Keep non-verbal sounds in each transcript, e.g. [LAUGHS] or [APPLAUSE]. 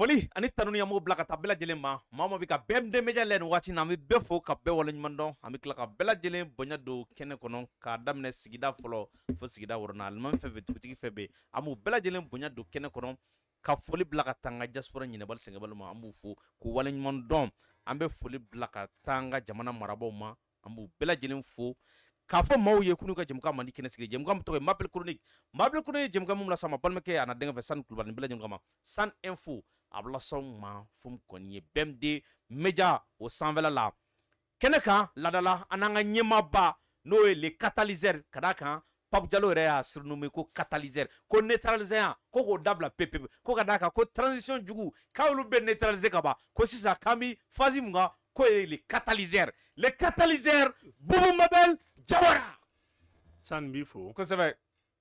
foli ani tanuni an b'o bila ka taa bɛɛ ma maa bi ka bɛɛ meja layɛ nin waati na an be bɛɛ fo ka bɛɛ waleɲuman dɔn an be tila ka bɛɛ lajɛlen bonya don kɛnɛ kɔnɔ k'a daminɛ sigida fɔlɔ fo sigida wɔrɔna alimami fɛn fɛ dugutigi fɛn be an b'u bɛɛ lajɛlen bonya don kɛnɛ kɔnɔ ka foli bila ka taa n ka jasɔrɔ ɲinɛbali sɛngɛbali ma an b'u fo k'u waleɲuman dɔn an be foli bila ka taa an ka jamana marabaw ma an b'u bɛɛ fo k'a fɔ maaw ye kunu ka jɛmukan man di kɛnɛ sigi jɛmukan min tɔgɔ ye mabel chronique mabel chronique jɛmukan min las'a ma balimakɛ a na denkɛ fɛ sani kulubali kama san info a bɛ ma fo min kɔni ye bɛnbɛn media o sanfɛla la kɛnɛ kan ladala an n'an ka ɲɛmaaba n'o le catalyseur ka d'a kan papu jalo yɛrɛ y'a ko catalyseur ko neutralisant ko k'o dabila pepepe ko ka ko transition jugu k'olu bɛ neutraliser ka ban ko sisan k'an bɛ k'o e le catalyseur le catalyseur bubu mabel jawara san b'i fo kosɛbɛ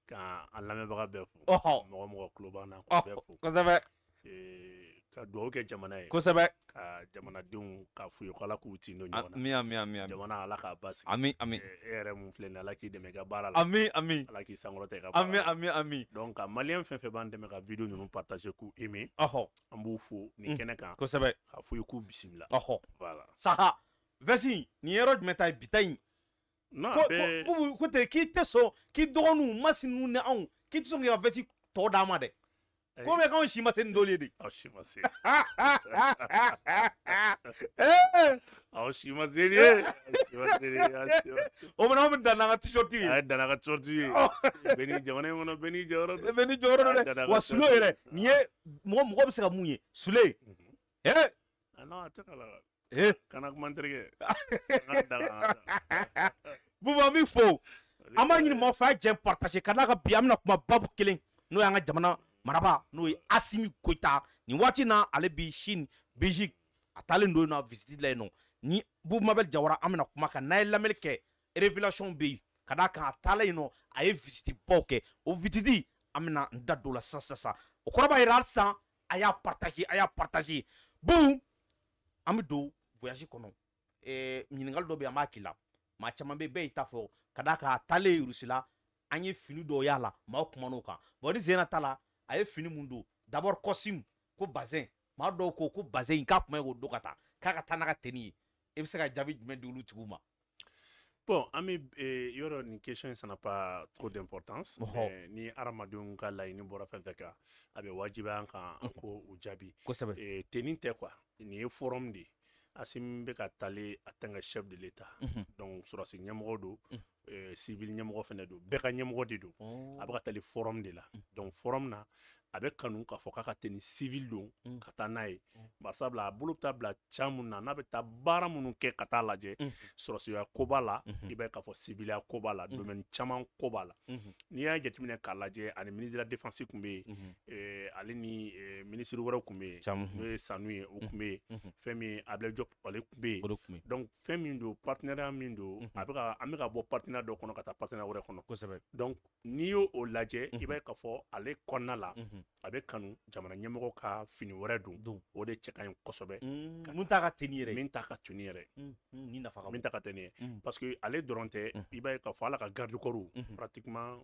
ka a lamɛnbaga bɛɛ fo ɔhɔ mɔgɔ mɔgɔ tulo b'an na k'o bɛɛ fo kosɛbɛ ee, ka dugawu kɛ jamana ye kosɛbɛ ka jamanadenw ka f'u ye ko k'u tin don ɲɔgɔn na ami ami ami jamana ala k'a basigi ami ami ee, e yɛrɛ mun filɛ nin ye ala k'i dɛmɛ i ka baara la ami ami ala k'i sankɔrɔta i ka baara la ami ami ami donc ka maliyɛn fɛn fɛn b'an dɛmɛ ka video ninnu partage k'u aimer ɔhɔ an b'u fo nin mm. kɛnɛ kan kosɛbɛ k'a f'u ye k'u bisimila ɔhɔ voilà saha vɛsi nin yɔrɔ jumɛn ta ye bi ta in ko k'i tɛ sɔn k'i dɔgɔninw masinu ni anw k'i tɛ sɔn k'i ka vɛsi tɔ d'an ma dɛ ko bɛ k'anw si ma se nin dɔli ye de. aw si ma se. aw si ma se ye. o fana anw bɛ dan n'an ka t-shirt ye. a ye dan n'an ka t ye. bɛɛ n'i jamana in kɔnɔ bɛɛ n'i jɔyɔrɔ don. bɛɛ n'i jɔyɔrɔ don dɛ wa sulo yɛrɛ nin ye mɔgɔ mɔgɔ bɛ se ka mun ye sule. ɛɛ. a n'a tɛ kala. Eh? kana min fo an b'a ɲini maaw fɛ a jɛ partage ka d'a kan bi an bɛna kuma babu kelen n'o y'an ka jamana maraba n'o ye asimi koita nin waati na ale bi chine belgique a taalen don yen nɔ la yen ni bubumabɛli jawara an bɛna kuma kan n'a ye lamɛnni kɛ révélation bɛ yen ka d'a kan a taala yen nɔ a ye visite baw kɛ o visite an bɛna n da don la sisan sisan o kɔrɔ b'a jira hali a y'a partage a y'a partage bon an bɛ don voyage kɔnɔ eh, dɔ be an b'a k'i la caman bɛ bɛɛ i ta fɔ ka d'a kan a taalen rusi an ye fini dɔ y'a la maaw kumana o kan bɔn ni zena ta la a ye fini mun do d'abord costume ko bazin maa dɔw ko ko bazin k'a kuma ye k'o don ka taa k'a ka taa n'a ka ye i e bɛ se ka jaabi jumɛn di olu tigiw ma. bon an bɛ eh, yɔrɔ nin question ça pas trop d'importance oh. eh, ni hadamadenw ka laɲini bɔra fɛn fɛn kan a bɛ wajibiya an kan an k'o jaabi. kosɛbɛ eh, tenue tɛ quoi nin ye forum de asimi bɛ ka tale a tɛn ka chef de l'etat mhm. donc sɔrɔsi ɲɛmɔgɔ don Euh, civil ɲɛmɔgɔ fɛnɛ don bɛɛ ka ɲɛmɔgɔ de don a bɛ ka tali forum de la mm. donc forum na a bɛ kanu k'a fɔ k'a ka teni civil don mm. ka taa n'a ye mm. barisabula a bolo bɛ taa bila ca mun na n'a bɛ taa baara minnu kɛ ka taa lajɛ sɔrɔsiya ko b'a la mm-hmm. i b'a ye k'a fɔ civiliya ko b'a la domaine caman ko b'a la mm-hmm. n'i y'a jateminɛ k'a lajɛ ani ministre de la défense tun bɛ yen mm-hmm. eh, ale ni eh, ministre wɛrɛw tun bɛ yen n'o ye Sanu ye o tun bɛ yen fɛn min ye Ablaye Diop ale tun bɛ yen donc fɛn min don partenariat min don a bɛ ka an bɛ ka bɔ partenariat partenaire dɔ kɔnɔ ka taa partenaire wɛrɛ kɔnɔ kosɛbɛ donc n'i y'o o lajɛ i b'a ye k'a fɔ ale kɔnɔna la a bɛ kanu jamana ɲɛmɔgɔ ka fini wɛrɛ don o de cɛ ka ɲi kosɛbɛ min t'a ka teni yɛrɛ min t'a ka teni yɛrɛ min t'a ka teni yɛrɛ parce que ale dɔrɔn tɛ i b'a ye k'a fɔ ala ka garde corps pratiquement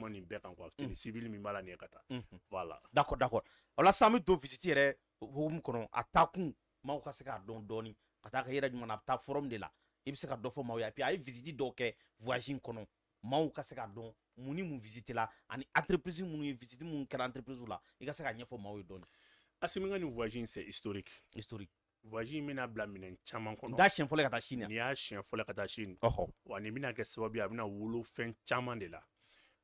kuma nin bɛɛ kan kuwa ni civil min b'a la nin ye ka taa voilà d'accord d'accord o la sisan an bɛ don visite yɛrɛ hukumu kɔnɔ a kun maaw ka se k'a dɔn dɔɔni ka taa kɛ yɛrɛ jumɛn na a bɛ taa forum de la i bɛ se ka dɔ fɔ maaw ye et puis a ye eh, visite dɔw kɛ voyage in kɔnɔ maaw ka se k'a dɔn mun ni mun visite la ani entreprise minnu ye visite minnu kɛra entreprise la i ka se k'a ɲɛfɔ maaw ye dɔɔni. asimi ka nin voyage in c'est historique. historique. voyage in bɛna bila minɛn caman kɔnɔ. da siɲɛ fɔlɔ ka taa Chine. nin y'a siɲɛ fɔlɔ ka taa Chine. ɔhɔ wa nin bɛna kɛ sababu ye a bɛna wolo fɛn caman de la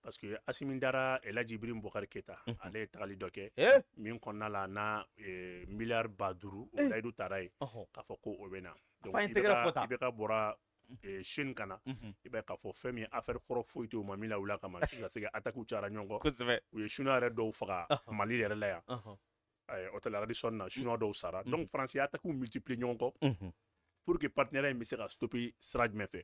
parce que asimi dara elajibiri bukari keta ale tagali dɔ kɛ eh? min kɔnɔna la na eh, miliyari ba duru o eh? layidu tara ye k'a fɔ ko o bɛ na i bɛ ka bɔra sini kana i b'a k'a fɔ fɛn min affaire kɔrɔ foyi tɛ u ma min lawuli kama su ka se ka attaque cayara ɲɔgɔn kɔ u ye siniwa yɛrɛ dɔw faga mali yɛrɛ la yan hôtel radisson na siniwa mm. dɔw sara mm. donc faransi attaque multiplier ɲɔgɔn kɔ pour que partenariat in bɛ se ka stopper sira jumɛn fɛ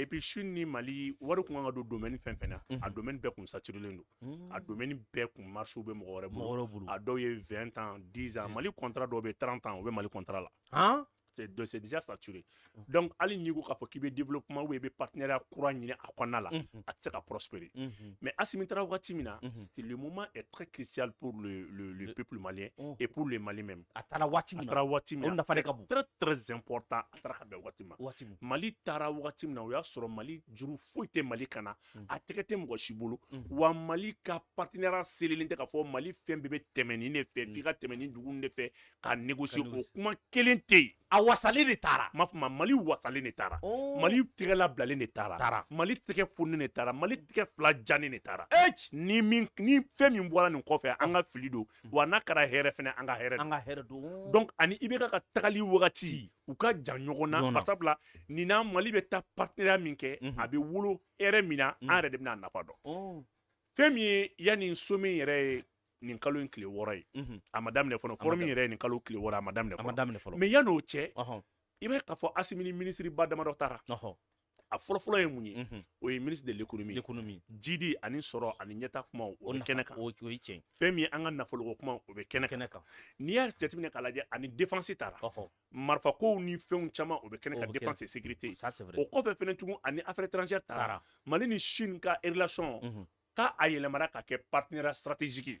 et puis Chine ni Mali wari kun kan ka don domaine fɛn fɛn na a domaine bɛɛ kun saturelen don mmh. a domaine bɛɛ kun marché bɛ mɔgɔ wɛrɛ bolo a dɔw ye 20 ans 10 ans Mali contrat dɔw bɛ 30 ans o bɛ Mali contrat la. Hein? c'est de c'est déjà saturé mm. donc hali n'i ko k'a fɔ k'i bɛ développement ou i bɛ partenariat kura ɲini a kɔnɔna la mm-hmm. a se ka prospérer mm-hmm. mais Assimi Taara wagati mm-hmm. c'est le moment est très crucial pour le, le, le peuple malien oh. et pour le Mali même a taara waati min na a taara waati min na très très important a ka bɛn waati Mali taara wagati min na o y'a sɔrɔ Mali juru foyi Mali kana na mm. a tɛgɛ tɛ mɔgɔ mm. wa Mali ka partenariat selelen tɛ k'a fɔ Mali fembe bɛɛ bɛ tɛmɛ nin de fɛ f'i ka tɛmɛ nin dugu in ka négocier o kuma kelen tɛ a wasalen de taara m'a fama mali wasalen de taara oh. mali tɛgɛ labilalen de taara mali tɛgɛ fununen de taara mali tɛgɛ fila janen de taara ni min ni fɛn min bɔra nin kɔfɛ an ka fili don mm. wa n'a kɛra hɛrɛ fɛnɛ an ka hɛrɛ an ka hɛrɛ don donc ani i bɛ ka ka tagali wagati u ka jan ɲɔgɔn na barisabula nin na mali bɛ taa partenariat min kɛ mm-hmm. a bɛ wolo hɛrɛ min na an mm. yɛrɛ de bɛna nafa dɔn oh. fɛn min ye yanni sommet yɛrɛ ye nin kalo in tile wɔɔrɔ ye a ma daminɛ fɔlɔ kɔrɔ min yɛrɛ ye nin kalo tile wɔɔrɔ a ma daminɛ fɔlɔ mɛ yan'o cɛ i b'a ye k'a fɔ asimi ni minisiri ba damadɔ taara a fɔlɔfɔlɔ ye mun ye o ye ministre de l'économie l'économie jidi ani sɔrɔ ani ɲɛta kuma o bɛ kɛnɛ kan o ye ye tiɲɛ fɛn min ye an ka nafoloko kuma o bɛ kɛnɛ kan n'i y'a jateminɛ k'a lajɛ ani défense taara marifakow ni fɛnw caman o bɛ kɛnɛ kan défense et sécurité ça c'est vrai o kɔfɛ fɛnɛ tugun ani affaire étrangère taara mali ni chine ka relation k'a a yɛlɛmara ka kɛ partenariat stratégique ye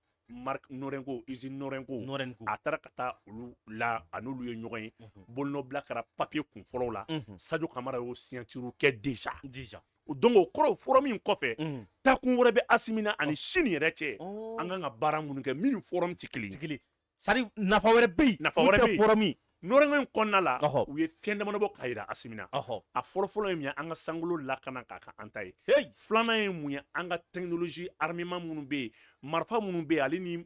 mark norenko izi norenko norenko a taara ka taa olu la a ye ɲɔgɔn ye bolonɔbila kɛra papiye kun fɔlɔw la sadio kamara y'o siyantiru kɛ deja deja donc o kɔrɔ fɔlɔ min kɔfɛ takun wɛrɛ bɛ asimina ani sini oh. yɛrɛ cɛ oh. an kan ka baara minnu kɛ minnu fɔlɔ min tɛ kelen ye sadi nafa wɛrɛ bɛ yen nafa wɛrɛ bɛ yen fɔlɔ min nɔrɔŋɛ in kɔnɔna la u ye fɛn damadɔ bɔ k'a yira asimina a fɔlɔfɔlɔ ye mun ye an ka sankolo lakana k'a ka an ta ye filanan ye mun ye an ka technologie armement minnu bɛ yen marifa minnu bɛ yen ale ni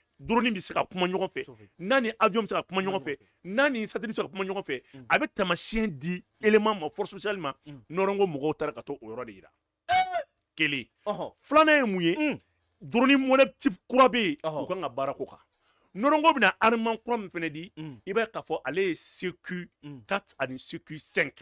drone bɛ se ka kuma ɲɔgɔn fɛ n'a ni avion bɛ se ka kuma ɲɔgɔn fɛ n'a ni satellite bɛ se ka kuma ɲɔgɔn fɛ a bɛ taamasiyɛn di élément ma force spéciale ma mm. nɔrɔngo mɔgɔw taara ka t'o yɔrɔ de yira kelen filanan ye mun ye mm. drone modèle type kura bɛ yen u kan ka baara k'o kan nɔrɔngo bɛna armement kura min fana di mm. i b'a ye k'a fɔ ale ye CQ4 ani CQ5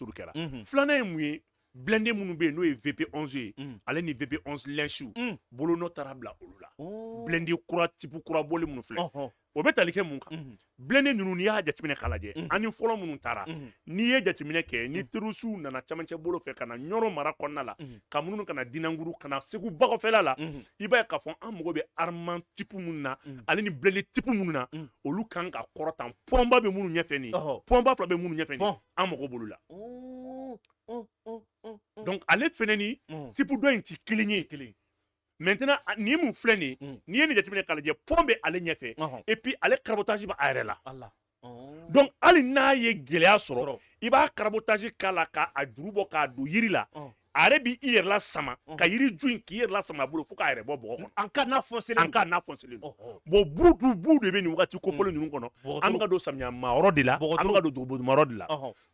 n'o kɛra mhm. filanan ye mun ye blende minnu bɛ yen n'o ye vp 11 ye mhm. ale ni vp 11 lɛnsiw mhm. bolonɔ taara bila olu la oh. blende kura tipu kura bɔli minnu filɛ o bɛ tali kɛ mun kan bilennen ninnu n'i y'a jateminɛ k'a lajɛ ani fɔlɔ minnu taara n'i ye jateminɛ kɛ ni terusiw nana camancɛ bolo fɛ ka na ɲɔrɔ mara kɔnɔna la ka minnu kana dinankuru kana segu bagɔfɛla la i b'a ye k'a fɔ an mago bɛ arman tipu minnu na ale ni bilenni tipu minnu na olu kan ka kɔrɔtan pɔnba bɛ minnu ɲɛfɛ nin pɔnba fila bɛ minnu ɲɛfɛ nin an mago b'olu la donc ale fɛnɛ ni tipu dɔ in ti kelen ye kelen maintenant ni mun filɛ nin ye mm. n'i ye nin jateminɛ k'a lajɛ pont bɛ ale ɲɛfɛ et puis ale carabotage bɛ a yɛrɛ la donc hali n'a ye gɛlɛya sɔrɔ i b'a carabotage k'a la k'a juru bɔ k'a don yiri la a bi i yɛrɛ lasama ka yiri ju in k'i yɛrɛ lasama a bolo fo k'a yɛrɛ bɔ bɔgɔ kɔnɔ. an ka n'a fɔnselen. an ka buru dun buru de bɛ nin wagati kofɔlen ninnu kɔnɔ an bɛ ka don samiya ma yɔrɔ de la an bɛ ka don duguboduma yɔrɔ de la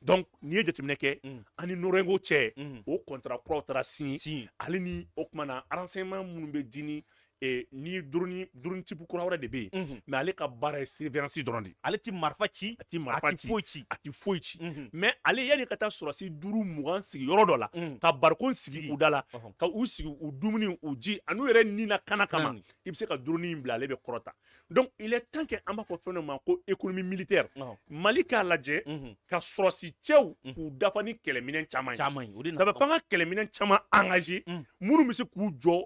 donc n'i ye jateminɛ kɛ mm. ani nɔrɔyɛnko cɛ mm. o kɔntara kuraw taara sin ale ni o tuma na renseignement minnu bɛ di ni E, ni duruni duruni tipu kura wɛrɛ de bɛ yen mɛ ale ka baara ye surveillance dɔrɔn de ale ti marifa ci a ti marifa ci a foyi ci a ti foyi ci mɛ ale yanni ka taa sɔrɔsi duuru mugan sigi yɔrɔ dɔ la ka barikon sigi u da la ka u sigi u dumuni u ji ani u yɛrɛ ni na kana kama i bɛ se ka duruni in bila ale bɛ kɔrɔta donc il est temps que an b'a fɔ fɛn dɔ ma ko économie militaire mali k'a lajɛ ka sɔrɔsi cɛw k'u dafa ni kɛlɛminɛn caman ye ça veut fɔ an ka kɛlɛminɛn caman engagé minnu bɛ se k'u jɔ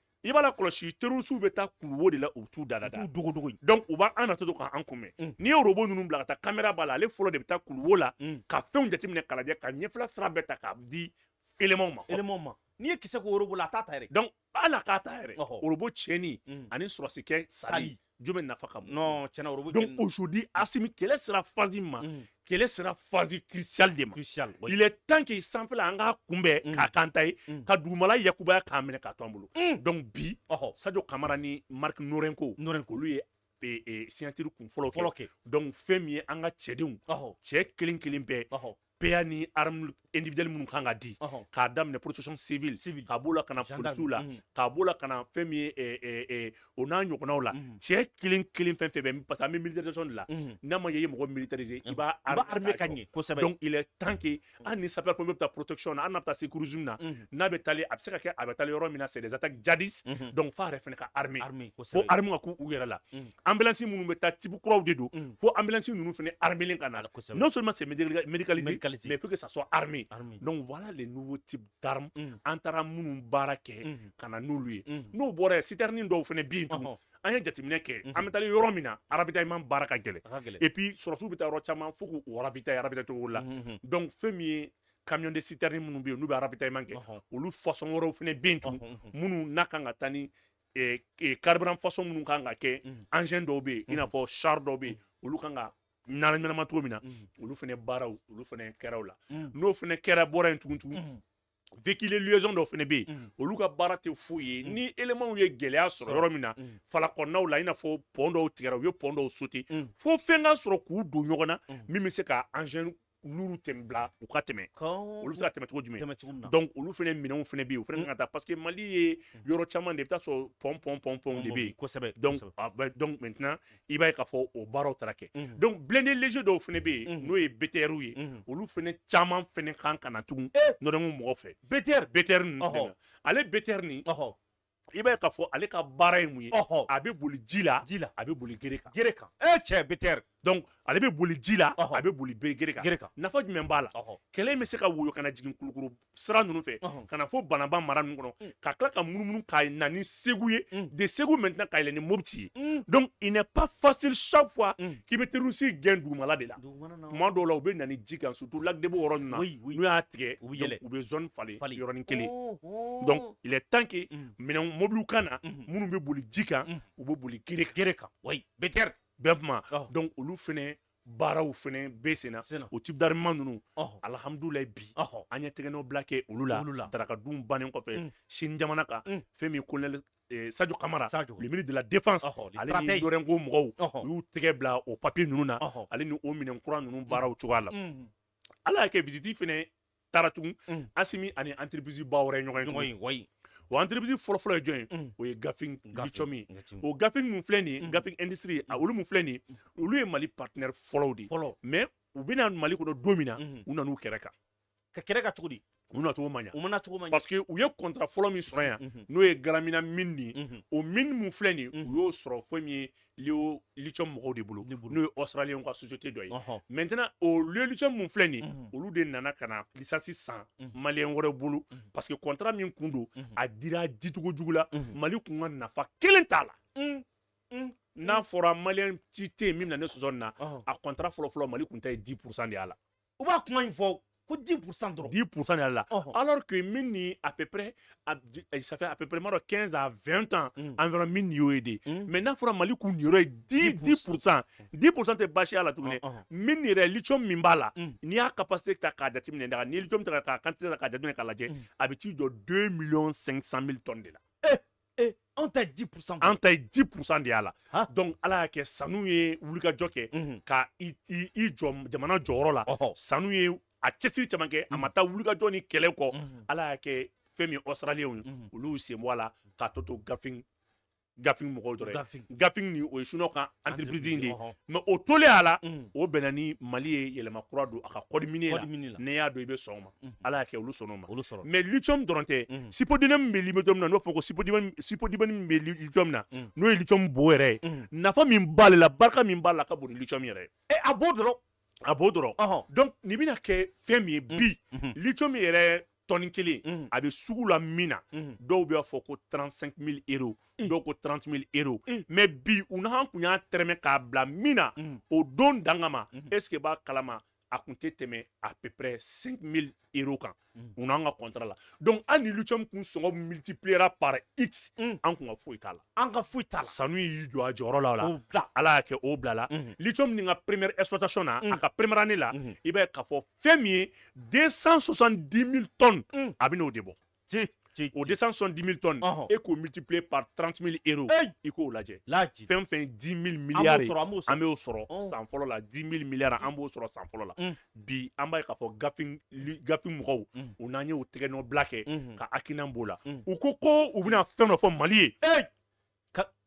i b'a la kɔlɔsi terroriste bɛ taa kuluwo de la u t'u dada da u t'u dogo dogo donc u b'an natɔ to k'an kunbɛn n'i ye robot ninnu bila ka taa kamera b'a la ale fɔlɔ de bɛ taa kuluwo la ka fɛnw jateminɛ k'a lajɛ ka ɲɛfɛla sira bɛɛ ta k'a di élément ma élément ma n'i ye kisɛ k'o robo la a t'a ta yɛrɛ donc ala k'a ta yɛrɛ robot tiɲɛni ani sɔrɔsikɛ sali jo bɛ nafa ka bon non tiɲɛna o bɛ donc aujourd'hui mm. asimi kɛlɛ sera phase ma kɛlɛ mm. sera phase cruciale de ma cruciale oui. il est temps que sanfɛla an k'a kunbɛn mm. k'a k'an ta ye mm. ka dugumala yakubaya k'a minɛ k'a to an bolo donc bi ɔhɔ oh, oh. sadio kamara ni mark norenko norenko olu ye siyɛntiri kun fɔlɔ kɛ donc fɛn min ye an ka cɛdenw cɛ kelen kelen bɛɛ bɛɛ ni arme individuel minnu kan ka di k'a daminɛ protection civil ka b'o la polisiw la mm. k'a b'o la ka na fɛn min ye eh, eh, eh, o n'a ɲɔgɔnnaw la mm. cɛ kelen kelen fɛn fɛn bɛ parce que an bɛ militarisation de la mm. n'a ma ɲɛ i ye mɔgɔ militarisé i b'a arme ka ɲɛ kosɛbɛ donc il est temps que an ni sapeur pompier bɛ taa protection na an n'a bɛ taa secourisme na n'a bɛ taali a bɛ se ka kɛ a bɛ taali yɔrɔ min na c'est des attaques jadis mm-hmm. donc f'a yɛrɛ fana ka arme fo arme ka k'u yɛrɛ la ambulance minnu bɛ taa tibu kuraw de don fo ambulance ninnu fana armelen ka na non seulement c'est médicalisé légalisé. Mais il faut que ça soit armé. armé. Donc voilà les nouveaux types d'armes. An mm. taara minnu baara kɛ mm. ka na n'olu ye. N'o bɔra yen An ye jateminɛ kɛ an bɛ taa yɔrɔ min baara ka gɛlɛn. Et puis sɔrɔsiw bɛ taa yɔrɔ caman fo k'u ravitailler ravitailler la. Mm-hmm. Donc fɛn min ye camion de citerne minnu bɛ yen n'u bɛ ravitaillement uh-huh. kɛ olu façon wɛrɛw fana bɛ yen tugun minnu n'a kan ka taa ni carburant façon minnu kan ka kɛ mm-hmm. engin dɔw bɛ yen i n'a mm-hmm. fɔ char dɔw bɛ yen olu kan ka nana ɲɛnama cogo min na olu fɛnɛ baaraw olu fɛnɛ kɛraw la mhm. n'o fɛnɛ kɛra bɔra yen tuguntugun mhm. véhicule liaison dɔ fɛnɛ bɛ yen mhm. olu ka baara tɛ foyi ye ni elemanw ye gɛlɛya sɔrɔ yɔrɔ min na fala kɔnɔnaw la i n'a fɔ pɔn dɔw tigɛra u ye pont dɔw sote fo fɛn ka sɔrɔ k'u don ɲɔgɔn na min be se ka engin Lulu tembla Ukateme. u ka donc olu Minon minɛnw parce que mali ye yɔrɔ caman de pom pom pom pom pɔn donc donc maintenant i b'a ye k'a fɔ o baaraw donc blende dɔw n'o ye BTR ye olu caman na tugun eh! nɔrɔmu fɛ BTR BTR ale BTR nin i b'a ye k'a fɔ ale ka baara ye mun ye a boli ji la ji donc ale bɛ boli ji la uh -huh. a bɛ boli gere kan nafa jumɛn b'a la kɛlɛ bɛ se ka woyo kana jigin kulukoro sira ninnu fɛ ka na fɔ banaba mara ninnu kɔnɔ mm. ka tila ka munumunu ka na ni segu ye mm. de segu maintenant ka yɛlɛ ni mopti ye mm. donc il n'est pas facile chaque fois mm. k'i bɛ terusi gɛn dugumala de la tuma dɔw la u bɛ na ni ji kan surtout lac debo yɔrɔ ninnu na n'u y'a tigɛ u bɛ zone falen yɔrɔnin kelen donc il est temps que minɛn mobiliw ka na minnu bɛ boli ji kan u bɛ boli gere kan gere kan oui bɛtɛri bɛn kuma donc olu fɛnɛ baaraw fɛnɛ be senna o type d'armement nunu alihamudulayi bi an ye tɛgɛnɛw bila kɛ olu la darakaduw bannen kɔfɛ mm. sini jamana kan mm. fɛn min colonel eh, sadio kamara le ministre de la défense ale ni yɔrɔnko mɔgɔw u y'u tɛgɛ bila o papier ninnu na ale ni o minɛn kura ninnu baaraw mm. cogoya la ala y'a kɛ visite fɛnɛ taara tugun asimi ani entreprise ba wɛrɛ ɲɔgɔn ye wa entreprise fɔlɔfɔlɔ ye jɔn ye mm. o ye gafin lithium ye o gafin mun filɛ nin ye mm. gafin industrie a mm. olu mun filɛ nin ye olu ye mali partenaire fɔlɔw de ye mais u bɛna mali kɔnɔ don min na mm-hmm. u nan'u kɛrɛ kan ka kɛrɛ kan cogo di u nacogo ma ɲa parce que u ye contrat fɔlɔ min sɔrɔ yan mhm. n'o ye garamina min nin mhm. o min min filɛ nin mhm. u y'o sɔrɔ fɛn min ye lithium mɔgɔw de bolo n'o ye australien ka société dɔ ye maintenant o lithium min filɛ nin olu de nana ka na licence san maliyɛn wɛrɛ bolo parce que contrat min kun don a dira dicogo jugu la mali kun ka nafa kelen t'a la n'a fɔra maliyɛn ti tɛ yen min bɛ na ne sɔsɔ nin na a contrat fɔlɔfɔlɔ mali kun ta ye 10 de y'a la u b'a kuma in fɔ 10% dɔrɔn 10% de la alors que mini à peu près euh, ça fait à peu près 15 à 20 ans mm. environ min ni y'o ye mais n'a fɔra mali kun niyɔrɔ ye 10% 10% tɛ baasi à la tuguni Mini -huh. min yɛrɛ lithium min b'a la mm. n'i y'a capacité ta k'a jateminɛ daga n'i ye lithium ta k'a quantité ta k'a jateminɛ k'a lajɛ mm. a bɛ 2 millions 500 000 tonnes de la eh, eh. an ta 10% an ta ye 10% de y'a la donc ala y'a kɛ sanu ye wulikajɔ kɛ ka i jɔ jamana jɔyɔrɔ la sanu ye a cɛsiri caman kɛ a ma mm. taa wulikajɔ ni kɛlɛ kɔ mm. ala y'a kɛ fɛn min ɔsiraliyɛnw ye mm. olu sen bɔ a la k'a tɔ to gafin gafin mɔgɔw dɔrɔn gafin ni o ye sunɔ kan entreprise de ye mɛ o tolen a la o bɛnna ni mali ye yɛlɛma kura don a ka kɔdimine la n'i y'a dɔn i bɛ sɔn o ma mm-hmm. ala y'a kɛ olu sɔnn'o ma mɛ lithium dɔrɔn tɛ sipodinɛ bɛ libijɔ min na n'o fɔ ko sipodibani bɛ lithium na n'o ye lithium bo yɛrɛ ye nafa min b'ale la barika min b'a la ka bon ni lithium yɛrɛ ye eh, a b'o dɔrɔn a b'o dɔrɔn donc nin bɛna kɛ fɛn min ye bi mm, mm, mm. lithium yɛrɛ tɔni kelen a bɛ sugu la min na dɔw b'a fɔ ko 35000 euros ee. dɔw ko 30000 euros ee. mais bi u n'an tun y'a tɛrɛmɛ k'a bila min na o don danga ma mm-hmm. est ce que i b'a kalama a compté tɛ à peu près 5000 euros quand on a un contrat là. donc année ni lithium kun multipliera par x mm. an kun ka foyi t'a la an ka foyi t'a la sanu y'i jɔ a jɔyɔrɔ la o la ala y'a kɛ o mhm. lithium première exploitation na mm. a première année là, il va ye k'a fɔ 270 000 tonnes à mm. bɛ n'o de o 270 000 tonnes e k'o multiplier par 30 000 euros i k'o lajɛ fɛn fɛn 10 000 milliards an b'o sɔrɔ san fɔlɔ la 10 000 milliards an b'o sɔrɔ san fɔlɔ la bi an b'a ye k'a fɔ gafi gafi mɔgɔw mm. u n'an ye o tɛgɛ nɔ bila ka hakilina b'o la mm. u ko ko u bɛna fɛn dɔ fɔ walayi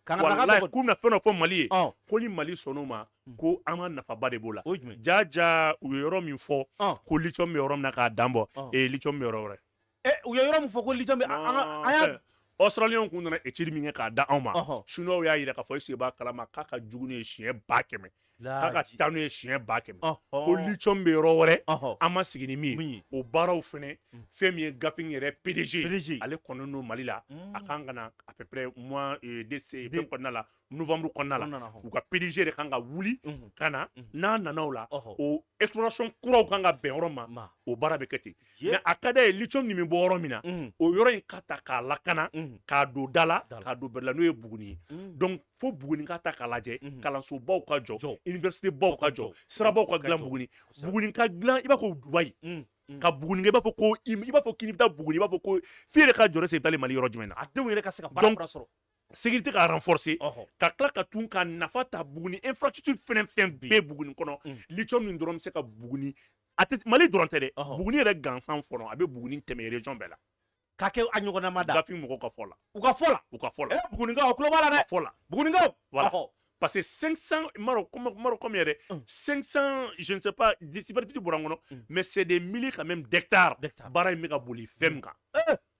k'u bɛna fɛn dɔ fɔ mali ye ko ni mali sɔnn'o ma mm. ko an ka nafaba de b'o la jaja u ye yɔrɔ min fɔ ko lithium bɛ yɔrɔ min na k'a dan bɔ eh, lithium bɛ yɔrɔ wɛrɛ Eh, u yɔrɔ min fɔ ko lijɔn bɛ an y'a ah, eh, australiyɛnw kun nana étude min kɛ k'a da anw ma chinois y'a yira k'a fɔ e b'a kalama k'a ka jugu n'u ye siɲɛ ba kɛmɛ k'a ka taa n'u ye siɲɛ ba kɛmɛ ko lithium bɛ yɔrɔ wɛrɛ an ma sigi ni min ye o baaraw fɛnɛ fɛn min ye gafin yɛrɛ PDG ale kɔnnen no Mali la mm. a kan ka na à peu près mois eh, de ce fɛn kɔnɔna la novembre kɔnɔna la u ka pdg de kan ka wuli mhm. ka mhm. na n'a nanaw la o exploration kuraw kan ka bɛn yɔrɔ ma o baara bɛ kɛ ten mɛ a ka da ye lithium nin bɛ bɔ yɔrɔ min na o yɔrɔ in ka ta k'a lakana mhm. k'a don da la k'a don bɛrɛ la n'o ye buguni ye donc fo buguni ka ta k'a lajɛ kalansobaw ka jɔ université ka jɔ sirabaw ka dilan buguni buguni ka dilan i b'a fɔ dubayi ka buguni i b'a fɔ ko i b'a fɔ k'i bɛ taa buguni i b'a fɔ ko f'i yɛrɛ ka jɔrɔ sen tali mali yɔrɔ jumɛn na a denw yɛrɛ ka se ka baara sɔrɔ sécurité ka renforcer ka tila ka tun ka nafa ta buguni infrastructure fɛnɛ fɛn bɛɛ buguni kɔnɔ mm. lithium nin dɔrɔn bɛ se ka buguni a tɛ mali dɔrɔn tɛ dɛ buguni yɛrɛ gansan fɔlɔ a bɛ buguni tɛmɛ région bɛɛ la ka kɛ a ɲɔgɔnna ma da gafi mɔgɔw ka fɔ la u ka fɔ la u ka fɔ la bugunikaw tulo b'a la dɛ fɔ la bugunikaw voilà parce que 500 maro comme yɛrɛ 500 mm. je ne sais pas cybertiti bɔra n kɔnɔ mm. mais c'est des milliers quand même d'hectares baara in bɛ ka boli fɛn min kan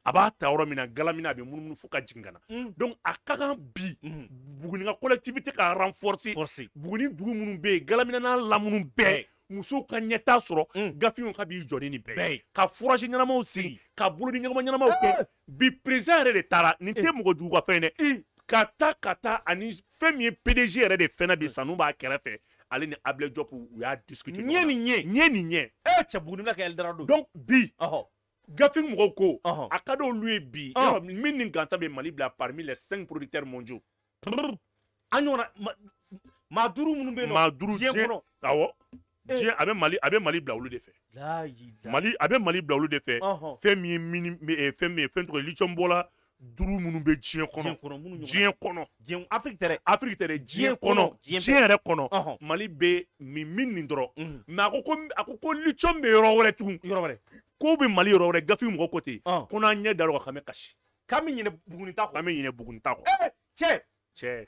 a b'a ta yɔrɔ min na gala min na a bɛ munumunu fo ka jigin ka na mm. donc a ka kan bi mm. buguni ka collectivité ka renforcer buguni dugu minnu bɛ yen galamina n'a la minnu bɛɛ musow ka ɲɛta sɔrɔ mm. gafew ka b'i jɔ ni nin bɛɛ ye ka forager ɲɛnamaw sigi ka bolodi ɲɛnama ɲɛnamaw kɛ ah! bi président yɛrɛ de taara nin tɛ eh. mɔgɔ jugu ka fɛn dɛ eh. ka taa ka taa ani fɛn min ye PDG yɛrɛ de fɛnɛ bɛ sanu b'a kɛrɛfɛ ale ni Ablaye Diop u y'a discuter ɲɛ nin ɲɛ ɲɛ nin ɲɛ ee cɛ Bugunina ka Eldorado donc bi gafe mɔgɔw ko uh -huh. a ka di olu ye bi uh min ni gansa bɛ mali bila parmi les cinq producteurs mondiaux. an ɲɔgɔnna maa duuru minnu bɛ yen nɔ maa duuru diɲɛ kɔnɔ awɔ diɲɛ a bɛ mali a bɛ mali bila olu de fɛ. mali a bɛ mali bila olu de fɛ fɛn min ye mini ɛ fɛn min ye fɛn tɔgɔ ye litiyɔn bɔla duuru minnu bɛ diɲɛ kɔnɔ diɲɛ kɔnɔ diɲɛ afiriki tɛrɛ afiriki tɛrɛ diɲɛ kɔnɔ diɲɛ yɛrɛ kɔnɔ mali bɛ nin min nin dɔrɔn mɛ a ko ko a ko ko litiyɔn bɛ yɔrɔ wɛrɛ tugun yɔrɔ wɛrɛ. ko be mali yɔrɔ wɛrɛ gafe mɔgɔ ko ten ko n'an ɲɛ dar'o kan k'an kasi k'an ɲinɛ buguni ta kɔ k'an ɲinɛ buguni ta kɔ ee, cɛ cɛ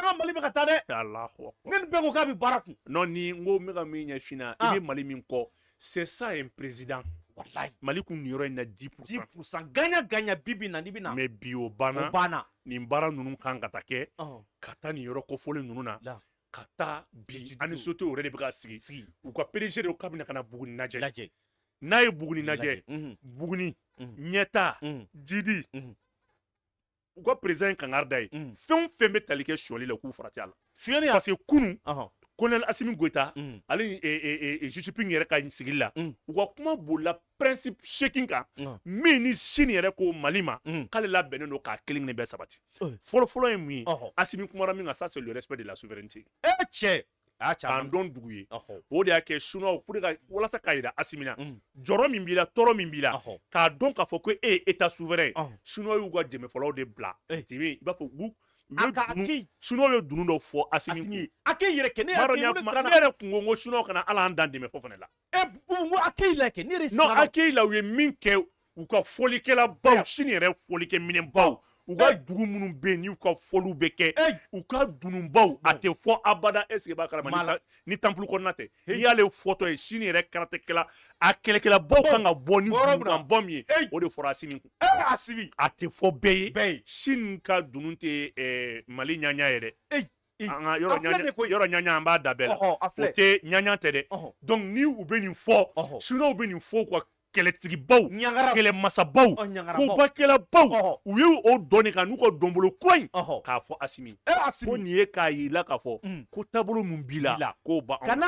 caman mali bɛ ka taa dɛ alahu ne ni bɛɛ ko k'a bɛ baara kun non ni n ko n bɛ ka min ɲɛsin na i ah. bɛ mali min kɔ c'est ça un président walayi mali kun niyɔrɔ in na 10 10 pourcent ganya ganya bibi na n'i bɛna mais bi o banna o banna nin baara ninnu kan ka taa kɛ ka taa nin yɔrɔ kofɔlen ninnu na ka taa bi ani sotew yɛrɛ de bɛ ka sigi u ka pdg de k'a bɛna ka na buguni lajɛ lajɛ n'a ye buguni lajɛ buguni ɲɛta jidi u ka perezan ye kangari da ye fɛn o fɛn bɛ tali kɛ sɔli la k'u farati a la parce que kunu kolonɛl asimi goyita ale e, e, e, jisipin yɛrɛ ka sigili la u ka kuma bolila prinsipe sekin kan min ni sini yɛrɛ ko mali ma k'ale labɛnnen don k'a kelen kelen bɛɛ sabati fɔlɔfɔlɔ ye mun ye asimi kumara min kan ça c'est le respect de la souveraineté. e eh, cɛ k'an dɔn dugu ye o de y'a kɛ sunuwaw pour que walasa k'a yira asimina mm. jɔrɔ min b'i la tɔɔrɔ min b'i la k'a dɔn k'a fɔ ko e ye état souverain ye sunuwaw y'u ka fɔlɔw de bila e. i b'a fɔ u sunuwaw ye dunu dɔ fɔ asimi ye a k'i yɛrɛ kɛ ne yɛrɛ kun ko n ko sunuwaw kana hali an dan dɛmɛ fɔ fana la. ɛ n ko a k'i la kɛ ne yɛrɛ siranna. non a k'i la u ye min kɛ u ka fɔlikɛlabaw sini yɛrɛ fɔlikɛminɛbaw u ka dugu minnu bɛ yen n'u ka fɔliw bɛ kɛ u ka dununbaw a tɛ fɔ abada est ce que i b'a kalama ni tanpulu kɔnɔna tɛ i y'ale fɔtɔ ye sini yɛrɛ karatakɛla a kɛlɛkɛlabaw kan ka bɔ ni dununkanbɔ min ye o de fɔra asimi kun asibi a tɛ fɔ bɛɛ ye sini ka dunun tɛ ɛɛ mali ɲaɲa ye dɛ an ka yɔrɔ ɲaɲa yɔrɔ ɲaɲa an b'a da bɛɛ la o tɛ ɲaɲa tɛ dɛ donc ni u bɛ nin fɔ siniwaw bɛ nin fɔ u ka kɛlɛtigibaw kɛlɛmasabaw kobakɛlabaw u ye o dɔni ka n'u ka dɔnbolo kura in oh. k'a fɔ eh, asimi ko nin ye k'a yir'i k'a fɔ mm. ko taabolo min b'i la k'o ba anw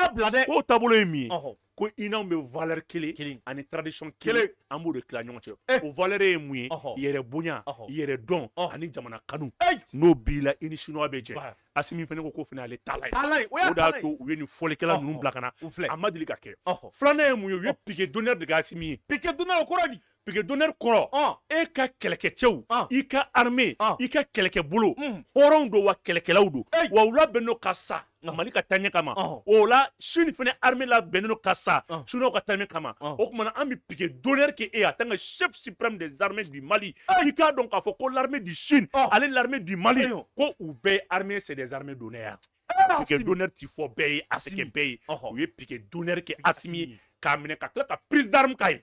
k'o taabolo ye min ye oh ko i be valɛr valɛri kelen ani tradition kelen an b'o de kila ɲɔgɔn cɛ eh. o valɛri e ye mun ye yɛrɛ boya yɛrɛ dɔn ani jamana kanu n'o bila la i ni sinuwa bɛ jɛ asimi fana ko ko fana ale t'a ye o de to u ye nin fɔlikɛla ninnu bila ka na a ma deli ka kɛ filanan ye mun ye u ye pique donneur de kɛ asimi ye pique donneur o kɔrɔ di pigidonnɛri kɔrɔ ah. e ka kɛlɛkɛcɛw ah. i ka arme ah. i ka kɛlɛkɛbolo hɔrɔnw hmm. do wa kɛlɛkɛlaw do wa u labɛnnen don ka sa mali ka taɲɛ kama o la sini fɛnɛ arme labɛnnen don ka sa siniw ka taɲɛ kama o kumana an be pige donnɛri ke e a tan ka chef suprême des armées du mali i k'a dɔn k'a fɔ ko l'armée du chine ale l'armée du mali ko u bɛɛ armée c'est des armées donnɛya eh, pige donnɛri ti fɔ bɛɛ ye a sɛgɛ bɛɛ ye u ye pige donnɛri kɛ asimi ye k'a minɛ ka tila ka prise d'arme ka ye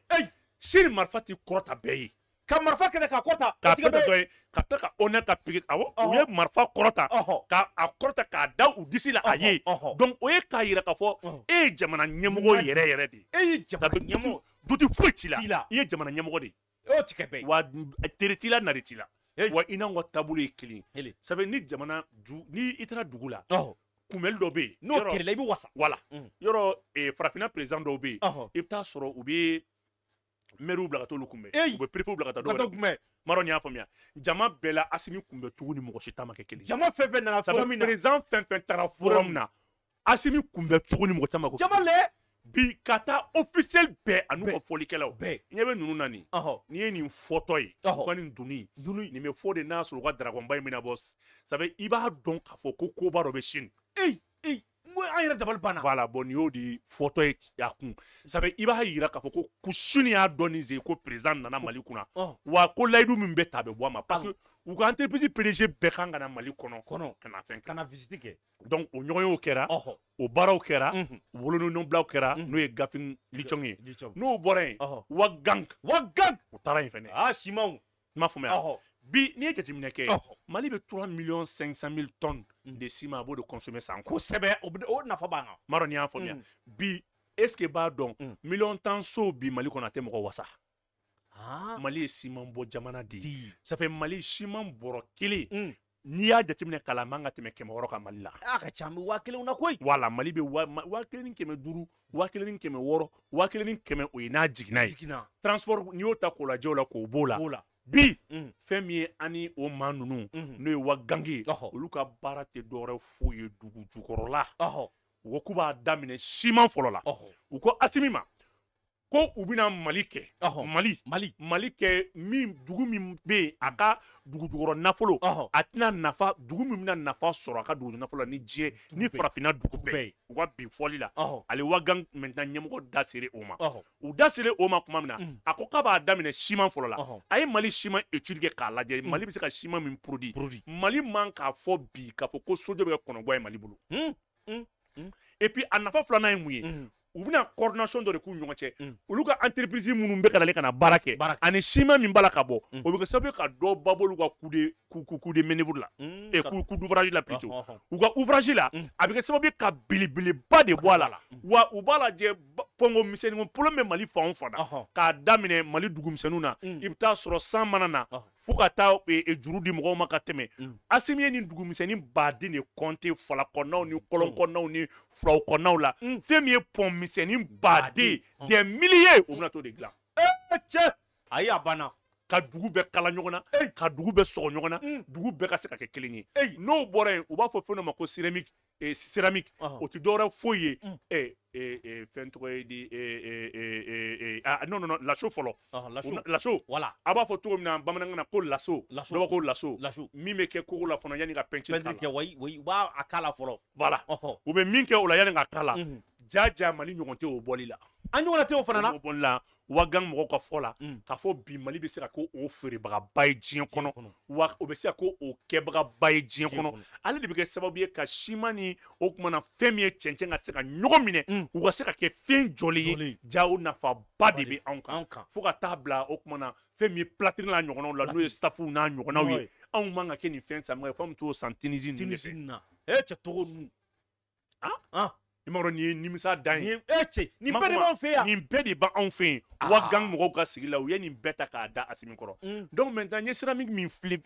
si ni marifa t'i kɔrɔta bɛɛ ye ka marifa kɛnɛ k'a kɔrɔta k'a pɛtɛ dɔ ye ka tila ka honneur ka pigi awɔ u ye marifa kɔrɔta ka a kɔrɔta k'a da u disi la a ye donc o ye k'a yira k'a fɔ e ye jamana ɲɛmɔgɔ yɛrɛ yɛrɛ de ye e ye jamana ɲɛmɔgɔ duti foyi t'i la i ye jamana ɲɛmɔgɔ de ye e o ti bɛɛ ye wa tere t'i la nari t'i la e wa i n'anw ka taabolo ye kelen ye sabu ni jamana du ni i taara dugu la kunbɛli dɔ bɛ yen n'o kɛlɛla i bɛ wasa wala mm. yɔrɔ eh, farafinna président dɔw bɛ yen i bɛ taa sɔrɔ u bɛ mɛriw bila ka t'olu kunbɛn u bɛ perepew bila ka taa dɔwɛrɛ kunbɛn marɔ y'a faamuya jama bɛɛ la asimi kunbɛn cogo ni mɔgɔ si ta ma kɛ kelen jama fɛn fɛn nana fɔlɔ min na président fɛn fɛn taara fɔlɔ min na asimi kunbɛn cogo ni mɔgɔ ta ma ko jama lɛ bi ka taa officiel bɛɛ ani u ka fɔlikɛlaw bɛɛ ɲɛ bɛ ninnu na nin n'i ye nin fɔtɔ ye u ka nin dunni dunni nin bɛ fɔ de n'a sɔrɔ u ka darakonba in bɛna bɔ ça i b'a dɔn k'a fɔ ko koba dɔ bɛ sini ngo an yɛrɛ dabali banna voilà bon nin y'o di fɔtɔ ye a kun sabu i b'a yira k'a fɔ ko kusuni y'a dɔn nin sen ko président nana oh. mali kunna oh. wa ko layidu min bɛ ta a bɛ bɔ a ma parce ah. que u ka entreprise PDG bɛɛ kan ka na mali kɔnɔ ka na fɛn kɛ ka na visite kɛ donc o ɲɔgɔnyew kɛra o baaraw kɛra wolonubilaw kɛra n'o ye gafi lithium ye n'o bɔra yen wagank wagank u taara yen fɛnɛ aa ah, simaw i m'a faamuya bi n'i ye jateminɛ kɛ mali bɛ trois millions cinq cent mille tonnes de ciment a b'o de consommer san kɔnɔ kosɛbɛ o nafa b'an kan m'a dɔn n'i y'a faamuya mm. bi est ce que i b'a dɔn mm. miliyɔn tan so bi mali kɔnɔ a tɛ mɔgɔ wasa ah. mali ye siman bɔ jamana de ye ça fait mali siman bɔrɔ kelen mm. n'i y'a jateminɛ kala man ka tɛmɛ kɛmɛ wɔɔrɔ kan mali la a ka ca an bɛ waa kelenw na koyi wala mali bɛ waa kelen ni kɛmɛ duuru waa kelen ni kɛmɛ wɔɔrɔ waa kelen ni kɛmɛ o ye n'a jiginna ye transport n'i y'o ta k'o lajɛ o la k'o b'o la bi mm. fɛn min ye ani o maa ninnu mm-hmm. n'o ye wa gange olu ka baara tɛ dɔwɛrɛ foyi ye dugu jukɔrɔla u ko k'u b'a daminɛ siman fɔlɔ la u ko asimi ma ko u bɛna mali kɛ mali mali mali kɛ min dugu min bɛ yen a ka dugujukɔrɔ nafolo a tɛna nafa dugu min bɛna nafa sɔrɔ a ka dugu nafolo la ni diɲɛ ni farafinna dugu bɛɛ ye u ka bi fɔli la ale wagan mɛntan ɲɛmɔgɔ da sere o ma u da sere o ma tuma min na mm. a ko k'a b'a daminɛ siman fɔlɔ la a ye mali siman etude kɛ k'a lajɛ mm. mali bɛ se ka siman min produit mali man k'a fɔ bi k'a fɔ ko sojɔ bɛ kɛ kɔnɔguwa ye mali bolo mm. et puis a nafa filanan ye mun ye u bena coordination dɔ de k'u ɲɔgɔn cɛ mm. olu ka entreprise minnu be ka kana baara kɛ ani sima min b'a la ka bɔ mm. o bɛ kɛ sababu ye ka dɔ babolu ka coup de coup coup coup la mm. eh la plutôt u ka ouvrage la mm. a bɛ kɛ sababu ye ka belebeleba de bɔ a la wa u b'a lajɛ pɔnkɔ misɛnni ko polo bɛ mali fan o fan na k'a daminɛ mali dugumisɛnninw na mm. i bɛ taa sɔrɔ san mana na fo ka taa e, e juru di mɔgɔw ma ka tɛmɛ mm. asimi ye nin dugumisɛnnin baden de kɔnte falakɔnɔnaw ni kɔlɔnkɔnɔnaw ni firawukɔnɔnaw la mm. fɛn min ye pɔnmisɛnnin baden des milliers o bɛna t'o de dilan. ee cɛ ayi a banna. ka dugu bɛɛ kala ɲɔgɔn na ka dugu bɛɛ sɔgɔ ɲɔgɔn na mm. dugu bɛɛ ka se ka kɛ kelen ye n'o bɔra yen u b'a fɔ fɛn dɔ ma ko ceramique ceramique o tɛ dɔwɛrɛ foyi ye mm. fɛn tɔgɔ ye di non non laso fɔlɔ laso wala a b'a fɔ cogo min na bamanankan na ko laso dɔw ko laso min bɛ kɛ kogo la fana yanni ka pɛntiri k'a la u b'a k'a la fɔlɔ voilà u bɛ min kɛ o la yanni ka k'a la jaja mali ɲɔgɔn tɛ o bɔli la. an ɲɔgɔnna tɛ o fana na bɔli la wagan mɔgɔw ka fɔ la mm. k'a fɔ bi mali bɛ se ka ko o feerebagaba ye diɲɛ kɔnɔ wa o bɛ se ka ko o kɛbagaba ye diɲɛ kɔnɔ ale de bɛ kɛ sababu ye ka siman ni o kumana fɛn min ye cɛncɛn ka se ka ɲɔgɔn minɛ mm. u ka se ka kɛ fɛn jɔlen ye ja o nafaba de bɛ anw kan fo ka taa bila o kumana fɛn min ye platini n'a ɲɔgɔnnaw la n'o ye stafuw n'a ɲɔgɔnnaw ye anw man ka kɛ nin fɛn samiyɛ ye f'anw bɛ t'o san tinizi ninnu de fɛ. cɛ togo ninnu. Ah? Ah? i m'a dɔn nin ye nimisa dan ye. e cɛ nin bɛɛ de b'anw fɛ yan. nin bɛɛ de b'anw ah. fɛ yen wagagan mɔgɔw ka sigi la u ye nin bɛɛ ta k'a da asimi kɔrɔ. Mm. donc maintenant n ye sira min e, e, e, fili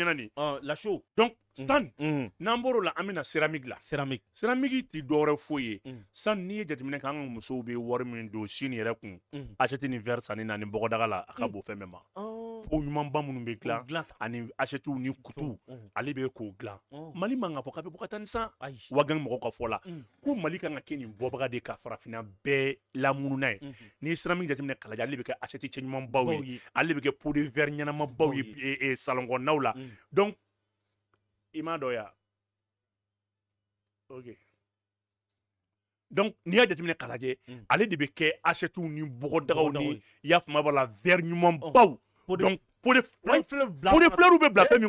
fiɲɛna nin. Ah, lasiw. donc stan mm. mm. n'an bɔr'o la an bɛna ceramique la ceramique ceramique ti dɔwɛrɛ foyi ye mm. n'i ye jateminɛ kɛ an ka musow bɛ wari min don sini yɛrɛ kun mm. ni verre sanni na ni bɔgɔdaga la a ka mm. bon fɛn bɛɛ ma oh. ɲumanba minnu bɛ dilan ani achetew ni kutu mm. ale bɛ k'o dilan oh. mali man ka fɔ k'a bɛ bɔ ka taa ni san wagan mɔgɔw ka fɔ la ko mali kan ka kɛ nin bɔbaga de ka farafinna bɛɛ lamunu ye mm-hmm. n'i ye ceramique jateminɛ kalaja ale bɛ kɛ achete cɛɲumanbaw ye ale bɛ kɛ pot de verre ɲɛnamabaw ye e, e, salon kɔnɔnaw la donc ok donc n'i a mm. de ni ni i la verre pour les donc pour les fleurs ou eh,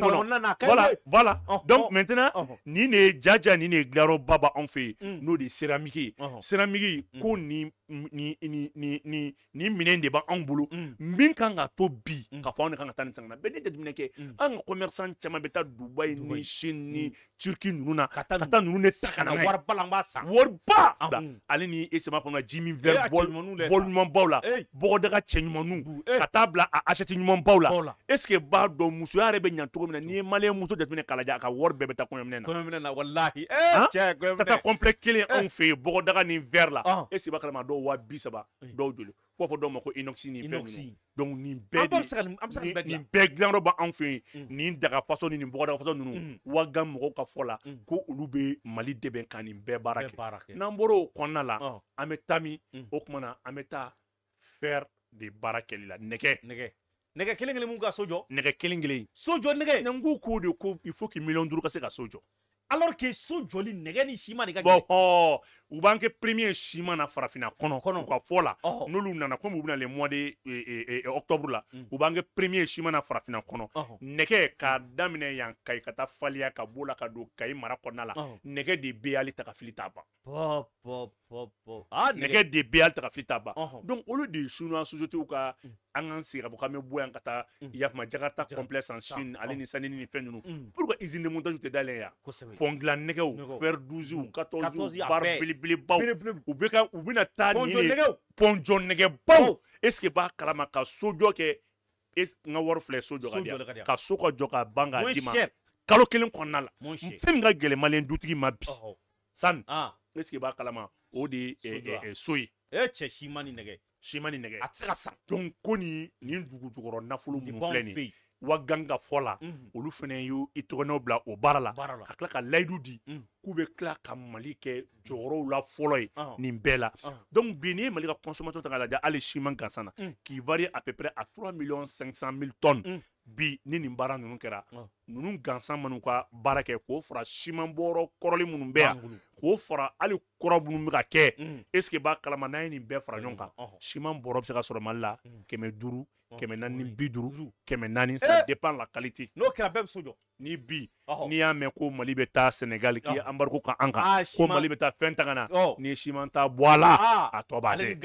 voilà voilà donc maintenant ni ne jaja ni ne glaro baba nous fait nous hmm. n'o de céramique nin ni, ni, minɛn de b'anw bolo mm. min kan ka to bi mm. k'a fɔ anw de kan ka taa nin san na bɛɛ n'i jateminɛ kɛ mm. an ka commerçant caman bɛ taa dubayi ni chine ni turki ninnu na ka taa ninnu de ta ka na wari ba la an b'a san wari ah, ba ale ni esema kɔnɔ ji min vɛri eh, bɔliɲumanbaw la eh. bɔgɔdaga cɛɲumanninw eh. ka taa bila a achɛti ɲumanbaw la est ce que b'a dɔn musoya yɛrɛ bɛ ɲa cogo min na n'i ye maliyɛn muso jateminɛ k'a lajɛ a ka wari bɛɛ bɛ taa kɔɲɔminɛ na kɔɲɔminɛ na walahi ka taa complet kelen anw fɛ yen bɔgɔdaga ni vɛri la ah. est ce que i b'a kalama dɔw wa bi saba dɔw joli fo fɔ dɔw ma ko inoxi ni fɛn ninnu donc nin bɛɛ de nin bɛɛ dilanyɔrɔ b'anw fɛ yen mm. nin daga faso ni nin bɔgɔdaga faso ninnu mm. waga mɔgɔw ka fɔ la mm. ko olu bɛ mali dɛmɛ ka nin bɛɛ baara kɛ n'an bɔra o kɔnɔna la an bɛ taa min o tuma na an bɛ taa fɛr de baara kɛli la nɛgɛ nɛgɛ kelen kelen mun ka so jɔ nɛgɛ kelen kelen so jɔ nɛgɛ n k'u k'o de ko il faut que miliyɔn duuru ka se ka so jɔ alors que so joli nɛgɛ ni siman de ka gɛlɛn. bɔn u b'an kɛ premier siman na farafinna kɔnɔ kɔnɔ u ka fɔ la n'olu nana komi u bɛna le mois de e, e, e, octobre la mm. u b'an kɛ premier siman na farafinna kɔnɔ nɛgɛ k'a daminɛ yan kayi ka taa faliya ka b'o la ka don kayi mara kɔnɔna la nɛgɛ de bɛ hali tagafili t'a ban. Ah, nɛgɛ de bɛ hali tagafili t'a ban donc olu de chinois sociétéw ka mm. an k'an sigi k'a fɔ k'an ka taa mm. yakuma jakarta complexe en chine ale ni sanini ni fɛn ninnu mm. pour usine de montage tɛ dayɛlɛ yan pont nɛgɛw fer douzew quatorzew bar belebelebaw u bɛ ka u bɛna taa nin de pont nɛgɛbaw est ce que b'a kalama ka sojɔ kɛ n ka filɛ so ka di ka so ka jɔ ka ban k'a d'i ma kalo kelen kɔnɔna la fɛn min ka gɛlɛn dutigi ma bi sani ah. est ce que b'a kalama o de ye so ye cɛ si ma ni nɛgɛ si ma ni nɛgɛ a tɛ se ka san donc ko nin nin dugu jukɔrɔ nafolo minnu filɛ nin ye wa ganga fɔ la olu fana y'u i tɔgɔnɛw bila o baara la ka tila ka layidu di k'u bɛ tila ka mali kɛ jɔyɔrɔw la fɔlɔ ye nin bɛɛ la donc bi n'i ye mali ka consommatɔ ta k'a lajɛ hali siman gansan na k'i varie à peu près à trois millions cinq cent mille tonnes bi ni nin baara ninnu kɛra ninnu gansan minnu ka baara kɛ k'o fara siman bɔrɔ kɔrɔlen minnu bɛ yan k'o fara hali kɔrɔ minnu bɛ ka kɛ mm. est b'a kalama n'an ye nin bɛɛ fara ɲɔgɔn kan siman bɔrɔ bɛ se ka sɔrɔ mali la mm. kɛmɛ duuru kɛmɛ naani bi duuru kɛmɛ naani ça eh! dépend la qualité n'o kɛra bɛɛ bɛ so jɔ ni bi n'i y'a mɛn ko mali bɛ taa senegali k'i anbariku kan an kan ah, ko mali bɛ taa fɛn ta na ni siman ta bɔ a la ah. a tɔ b'a dɛ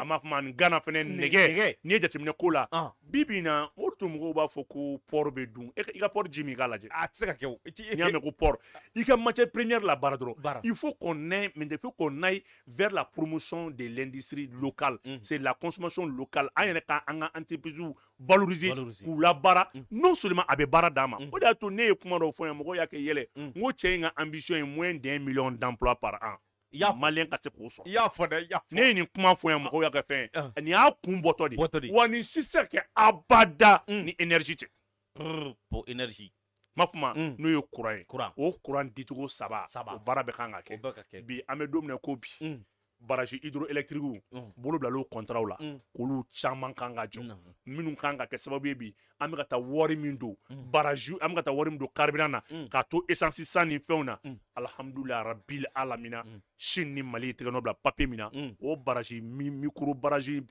an b'a fɔ ma nin gana fɛnɛ nɛgɛ n'i ye jateminɛ ko la ah. bi bi na o tun mɔgɔw b'a fɔ ko pɔri bɛ dun e i ka pɔri ji min i k'a lajɛ a tɛ se ka kɛ o n'i y'a mɛn ko pɔri i ka matière première la baara dɔrɔn il faut qu'on ait mais il faut qu'on aille vers la promotion de l'industrie locale c'est la consommation locale an yɛrɛ ka an ka entreprise valoriser k'u labaara non seulement a bɛ baara d'an ma o de y'a to ne ye kuma dɔ fɔ yan mɔgɔw y'a kɛ yɛlɛ mm. n ko cɛ in ka ambition ye moins d'un million d'emploi par an maliyɛn ka se k'o sɔrɔ i y'a fɔ dɛ i y'a fɔ ne ye nin kuma fɔ yan mɔgɔw y'a kɛ fɛn ye ah. nin y'a kun bɔtɔ de bɔtɔ de wa nin si se ka kɛ abada mm. ni énergie tɛ pour énergie ma fuma mm. n'o ye kuran ye o kuran dicogo saba, saba. o baara bɛ kan ka kɛ bi an bɛ don min na ko bi mm baraji hydroélectrique mm. bolo bilal'o contrat la mm. k'olu caaman kan ka jɔ minnu kan ka kɛ sababu ye bi an be ka ta wari min don mm. baraji an be ka ta wari min don karibina na k'a to essence san ni fɛnw na alihamudulila à alamina mm. sini ni mali tɛgɛ nɔ bila papiye min na mm. o baraji mikro baraji mm.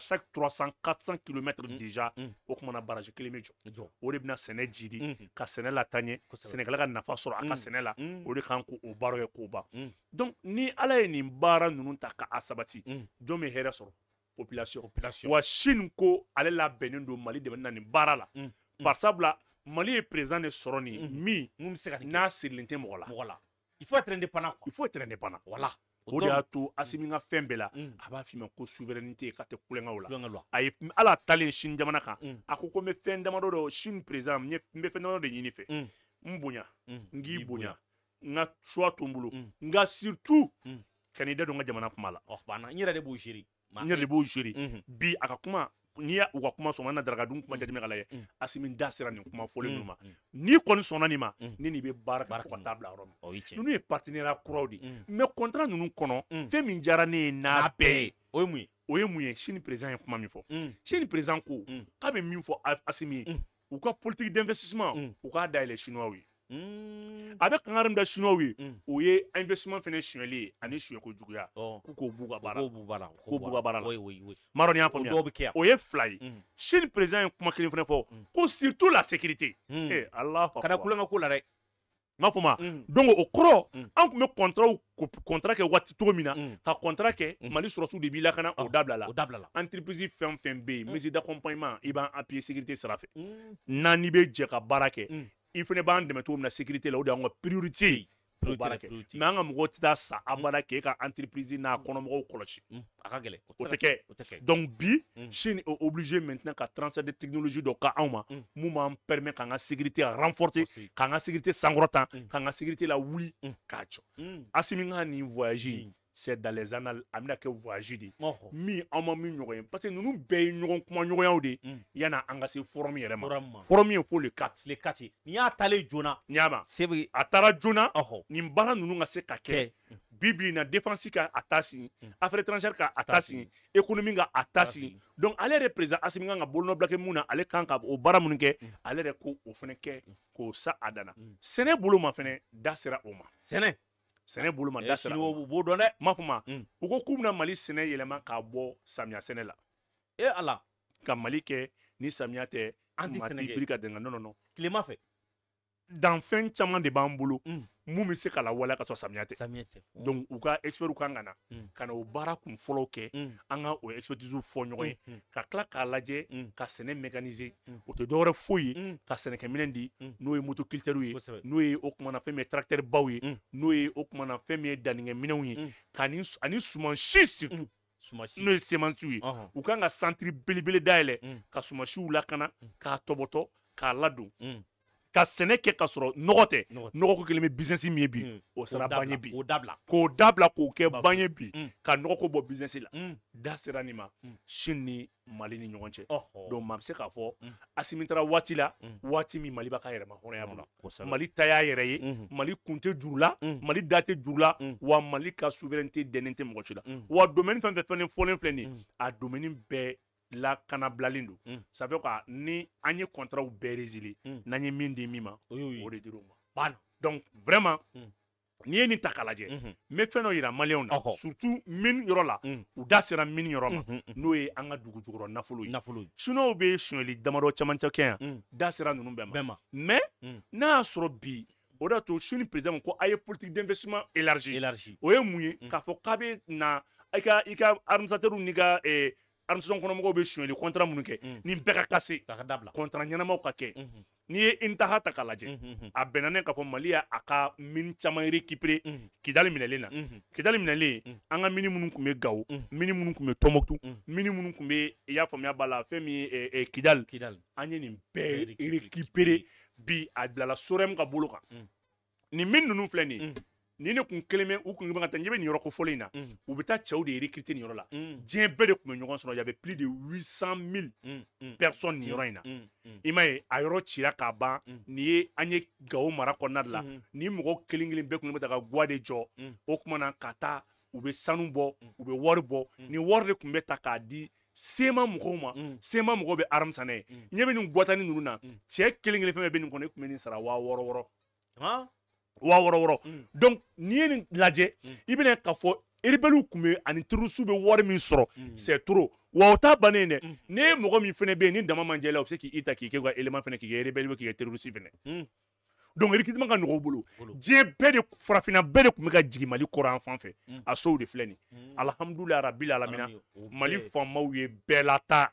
chaque 300 400 km déjà mm. o kumana baraji kelen bɛ jɔ o de bɛna sɛnɛ jidi mm. ka sɛnɛ lataɲɛ sɛnɛkɛla ka nafa sɔrɔ a ka mm. sɛnɛ la mm. o de kan k'o baara donc ni ala ye nin baara ninnu à sabati mm. bɛ population wa sini ko la labɛnnen du mali dɛmɛ na nin baara la mm. mali ye président de sɔrɔ nin min mun bɛ se ka n'a sirilen tɛ mɔgɔ la mɔgɔ la il faut être indépendant quoi il faut être indépendant voilà o de y'a to asimi ka fɛn bɛɛ la a b'a f'i ma ko souveraineté k'a tɛ kulonkɛw la a ye ala talen sini jamana kan a ko ko n bɛ fɛn damadɔ dɔ sini président n bɛ fɛn damadɔ de ɲini fɛ n bonya n k'i bonya n ka choix to n bolo nka surtout ka n'i da don n ka jamana kuma la n yɛrɛ de b'o gérer n yɛrɛ de e b'o gérer bi a ka kuma n'i ya u ka kuma sɔn na darakadun kuma mm. jateminɛ ka lajɛ mm. asimi da sera nin kuma fɔlen ninnu ma mm. n'i kɔni sɔnna nin ma ni nin bɛ baara kɛ fo ka taa bila yɔrɔ min ninnu ye partenariat kuraw de ye mais contrat ninnu kɔnɔ fɛn min diyara ne ye n'a bɛɛ ye o ye mun ye o ye mun ye sini président ye kuma min fɔ sini président ko k'a bɛ min fɔ asimi ye u ka politique d'investissement u k'a dayɛlɛ chinois ye Hmm. a bɛ kanga min da siniwaw ye hmm. o ye investissement fɛnɛ suɲɛli ye ani suɲɛko juguya k'u k'o b'u ka baara la k'o b'u ka baara la marɔ ni y'a faamuya o ye fila ye hmm. sini président ye kuma kelen fɛnɛ fɔ ko surtout la sécurité eh, ala kana kulonkɛ ko la dɛ m'a fɔ ma o kɔrɔ an tun bɛ contrat contrat kɛ waati cogo min na ka contrat kɛ mali sɔrɔsiw de b'i lakana ah, o dabila la entreprise fɛn o fɛn bɛ yen mesure d'accompagnement i b'an appuyer sécurité sira fɛ n'an n'i bɛ jɛ ka baara kɛ il fana une bande de min na sécurité la o de y'an ka priorité ye o baara kɛ sa abada k'e ka entreprise n'a kɔnɔmɔgɔw kɔlɔsi a Akagele. Hmm. gɛlɛn donc bi hmm. Chine est obligé maintenant ka transfert de technologie dɔ ka anw ma permet k'an ka sécurité renforcer k'an la sécurité sankɔrɔta k'an la sécurité lawuli k'a jɔ Asimi ka ni voyage hmm. c'est dans les annales a bɛna kɛ voyage de min an ma min ɲɔgɔn ye parce que ninnu bɛɛ ye ɲɔgɔn kuma ɲɔgɔnyaw de hmm. yan'a an ka se fɔrɔmu yɛrɛ ma fɔrɔmu ye fo le kati le kati nin y'a talen joona ɲama sebe a taara joona nin baara ninnu ka se ka kɛ bibi na défense ka a ta sin hmm. affaire étrangère ka a ta sin économie ka a ta sin donc ale yɛrɛ président asimi kan ka bolonɔ bila kɛ mun na ale kan ka o baara minnu kɛ hmm. ale yɛrɛ ko o fana kɛ k'o sa a danna sɛnɛ bolo ma fana da sera o ma sɛnɛ sɛnɛ bolo ma eh, o dɔn dɛ n b'a hmm. u ko k'u bɛna mali sɛnɛ yɛlɛma k'a bɔ samiya sɛnɛ la e ala ka mali kɛ ni samiya tɛ an ti sɛnɛ kɛ tilema fɛ danfɛn caaman de b'an bolo hmm mun be se ka lawaleya ka sɔrɔ samiya tɛ donc u ka experts kan ka na mm. ka na o baara kun fɔlɔw kɛ mm. an ka o expertise fɔ ɲɔgɔn ye mm, ka tila k'a lajɛ ka sɛnɛ mécaniser o tɛ dɔwɛrɛ foyi ye ka sɛnɛkɛminɛn di n'o ye moto culteurs ye n'o ye o kumana fɛn min ye tracteur baw ye n'o ye o kumana fɛn min ye dannikɛminɛnw ye ka suman si surtout n'o ye semansiw ye u kan ka centre belebele dayɛlɛ ka sumasiw lakana k'a tɔbɔtɔ k'a ladon ka sɛnɛ kɛ ka sɔrɔ nɔgɔ tɛ nɔgɔ kelen bɛ bizinesi min ye bi hmm. o sera ban bi k'o dabila k'o kɛ ban bi hmm. ka nɔgɔ bɔ bizinesi la hmm. da sera nin ma sini ni mali ni ɲɔgɔn cɛ donc maa bɛ se k'a fɔ asimi taara waati la waati min mali b'a ka yɛrɛma hɔrɔnya bila mali ta y'a yɛrɛ ye mali kun tɛ juru mali da tɛ juru wa mali ka souveraineté dɛnnen tɛ mɔgɔ si la wa domaine fɛn fɛn fɛn fɔlen filɛ nin a domaine bɛɛ lakanabilalen don mm. ça fait quoi ni an ye contrat bɛɛ résilier mm. n'an ye min di min ma o de dir'o ma donc vraiment mm. n'i ye nin ta k'a lajɛ mhm. n bɛ fɛn dɔ yira maliyɛnw na surtout mine yɔrɔ la mm. u da sera mine yɔrɔ ma mhm, mhm. n'o ye an ka dugu nafolo ye siniwaw bɛ sonyali damadɔ camancɛ kɛ yan da sera ninnu bɛɛ ma mais n'a y'a sɔrɔ bi o de y'a to sini président ko a ye politique d'investissement élargie o ye mun ye k'a fɔ k'a bɛ na i ka i ka administrateur n'i ka ee armsɔn kɔnɔmɔgɔw bɛ sonyali kɔntara minnu kɛ nin bɛɛ ka kase kɔntara ɲɛnamaw ka kɛ n'i ye intaha ta k'a lajɛ a bɛnna ne k'a fɔ mali y'a ka mini caman récupéré kidali minɛlen na kidali minɛlen an ka mini minnu tun bɛ gawo mini minnu tun bɛ tɔnbɔkutu mini minnu tun bɛ i y'a faamuya b'a la fɛn min ye kidali an ye nin bɛɛ récupéré bi a bilala sorɛmu ka bolo kan nin min ninnu filɛ nin ye ni ne kun kelen bɛ u kun bɛ ka taa ɲɛ bɛ nin yɔrɔ kofɔlen in na mm. u bɛ taa cɛw de recruter nin yɔrɔ la mm. diɲɛ bɛɛ de tun bɛ ɲɔgɔn sɔrɔ y'avait plus de 800000 mm, personnes nin yɔrɔ in na i m'a ye a yɔrɔ cira k'a ban nin ye an ye Gawo mara kɔnɔna de la nin mɔgɔ kelen kelen bɛɛ tun bɛ ta ka guwa de jɔ o tuma na ka taa u bɛ sanu bɔ u bɛ wari bɔ nin wari de tun bɛ ta k'a di sema mɔgɔw ma sema mɔgɔw bɛ aramisanɛ ye ɲɛ bɛ nin guwatani ninnu na cɛ kelen kelen fɛn fɛn bɛ nin kɔnɔ i e tun bɛ nin sara wa wɔɔrɔ wɔɔrɔ wa wɔrɔ wɔrɔ mm. donc n'i ye nin lajɛ mm. i bɛna k'a fɔ rebelles tun bɛ ani terroristes bɛ wari min sɔrɔ mm. c'est trop wa o ta bannen dɛ n'e ye mɔgɔ min fana bɛ yen ni dama man jɛ la o bɛ se k'i ta k'i kɛ u ka élément fana k'i kɛ rebelle k'i kɛ terroriste fana donc recrutement ka nɔgɔ u bolo diɲɛ bɛɛ de farafinna bɛɛ de tun bɛ ka jigin mali kɔrɔ an fan fɛ a sow de filɛ nin alihamudulilayi arabil alamina mali faamaw ye bɛɛ lata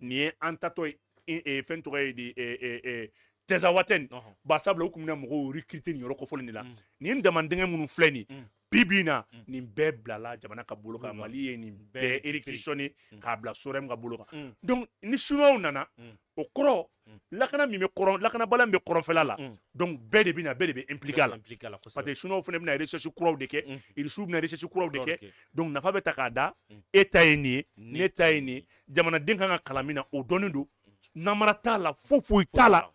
nin ye an tatɔ ye e, fɛn tɔgɔ ye di e, e, desa waten basabula u kun mɔgɔw recruter nin yɔrɔ kofɔlen de la nin damandɛngɛ minnu filɛ nin bibi na nin bɛɛ bilala jamana ka bolo kan mali ye nin bɛɛ électrictionné k'a bila sorɛm ka bolo kan donc ni chinois nana o kɔrɔ lakana min bɛ kɔrɔn lakanabaliya min bɛ kɔrɔnfɛla la donc bɛɛ de bɛ na bɛɛ de bɛ impliqué a la parce que chinois fana bɛna recherche kuraw de kɛ irisiw bɛna recherche kuraw de kɛ donc nafa bɛ ta k'a da e ta ye nin ye ne ta ye nin ye jamanaden kan ka kalan min na o dɔnnen don mm. namara t'a la foyi foyi t'a la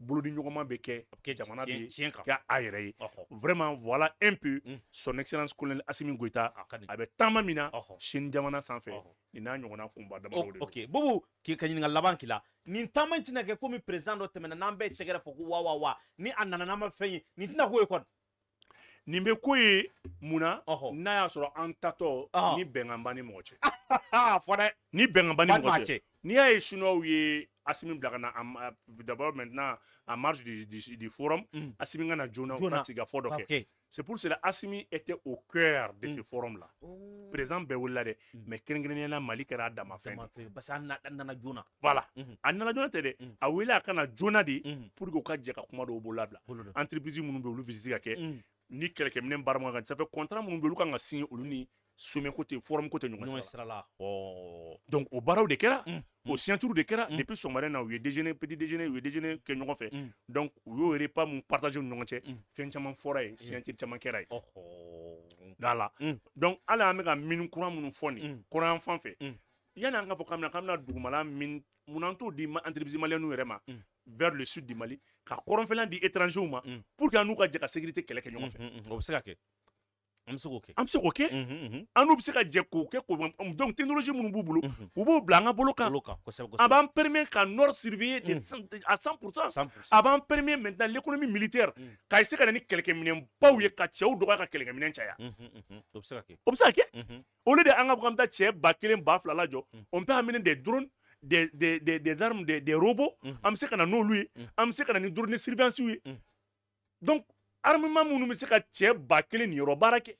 bolodi ɲɔgɔnma bɛ kɛ a bɛ kɛ jamana bɛ kɛ a yɛrɛ ye vraiment voilà un peu hmm. son excellence colonel asimi goyita a bɛ taama min na sini jamana sanfɛ nin n'a ɲɔgɔnna kunba damadɔ de ka ɲininka laban k'i nin taama in tɛna kɛ komi président dɔ tɛmɛna n'an bɛɛ tɛgɛrɛ fɔ ko wa wa wa ni a nana n'an fɛn ye nin tɛna k'o ye kɔni nin bɛ ko ye mun na n'a y'a sɔrɔ an tatɔ ni bɛnkan ni mɔgɔ cɛ [LAUGHS] fɔ dɛ ni bɛnkan ni mɔgɔ cɛ n'i y'a ye sinuwaw ye asimi bila ka na euh, d'abord maintenant en marge du, du, du forum mm. asimi ka na joona u ka sigi ka fɔ dɔ kɛ okay. c'est pour cela asimi était au cœur de mm. ce forum là oh. président bɛɛ wulila dɛ mm. mais kɛrɛnkɛrɛnnenya mali kɛra a dama fɛn parce que nana joona voilà -hmm. a nana joona tɛ dɛ hmm. a wele a ka na joona de hmm. pour que u ka jɛ ka kuma dɔw bolo labila entreprise minnu bɛ olu visite ka kɛ hmm. ni kɛlɛkɛminɛ baara man kan ça fait contrat minnu bɛ olu kan ka signer olu ni sommet côté forum côté sera oh. donc au barreau de Kera mm, mm. au centre de Kera mm. depuis son marin a eu déjeuner petit déjeuner eu déjeuner que nous fait donc vous aurez pas mon partage nous on tient fin chaman forêt c'est un titre chaman Kera voilà oh, oh. donc à la mega minu courant mon phone courant enfant fait il y en a un avocat mais comme la double malam min mon entour dit ma entreprise malienne nous rema vers le sud du Mali car courant fait l'un des étrangers ou ma pour qu'un ouvrage de la sécurité qu'elle a fait Mm-hmm, mm-hmm. an be se k'o kɛ an n'u bɛ se ka jɛ k'o kɛ k'o donc technologie minnu b'u bolo u b'o bila an ka bolo kan a b'an permet ka nord surveiller de à 100 a b'an permet maintenant l'économie militaire ka essayer ka na ni kɛlɛkɛminɛnbaw ye ka cɛw dɔgɔya ka kɛlɛkɛminɛn caya o bɛ se ka kɛ au lieu de an ka fɔ k'an bɛ taa cɛ ba kelen ba fila lajɔ mm. on peut amener des drones des armes des robots an bɛ se ka na n'olu ye an bɛ se ka na ni drone de surveillance ye mm. donc armement minnu bɛ se ka cɛ ba kelen nin yɔrɔ baara kɛ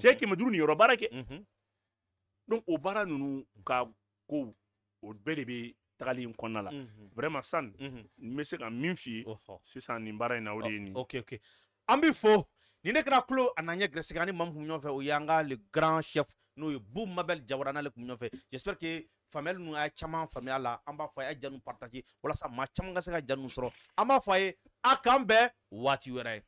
cɛ kɛmɛ duuru nin baara kɛ donc o baara ninnu ka kow o bɛɛ de bɛ tagali in kɔnɔna la vraiment sisan n bɛ se ka min f'i ye sisan nin baara in na o de ye nin ok ok an b'i fo nin ne kɛra tulo a n'an ɲɛ gɛrɛsɛgɛ ani maa min kun bɛ ɲɔgɔn fɛ o y'an ka le grand chef n'o ye Bou Mabel Jawara n'ale kun bɛ ɲɔgɔn fɛ j'espère que faamuyali ninnu a ye caman faamuya a la an b'a fɔ a ye ja ninnu partage walasa maa caman ka se ka ja ninnu sɔrɔ an b'a fɔ a ye a k'an bɛn waati wɛrɛ.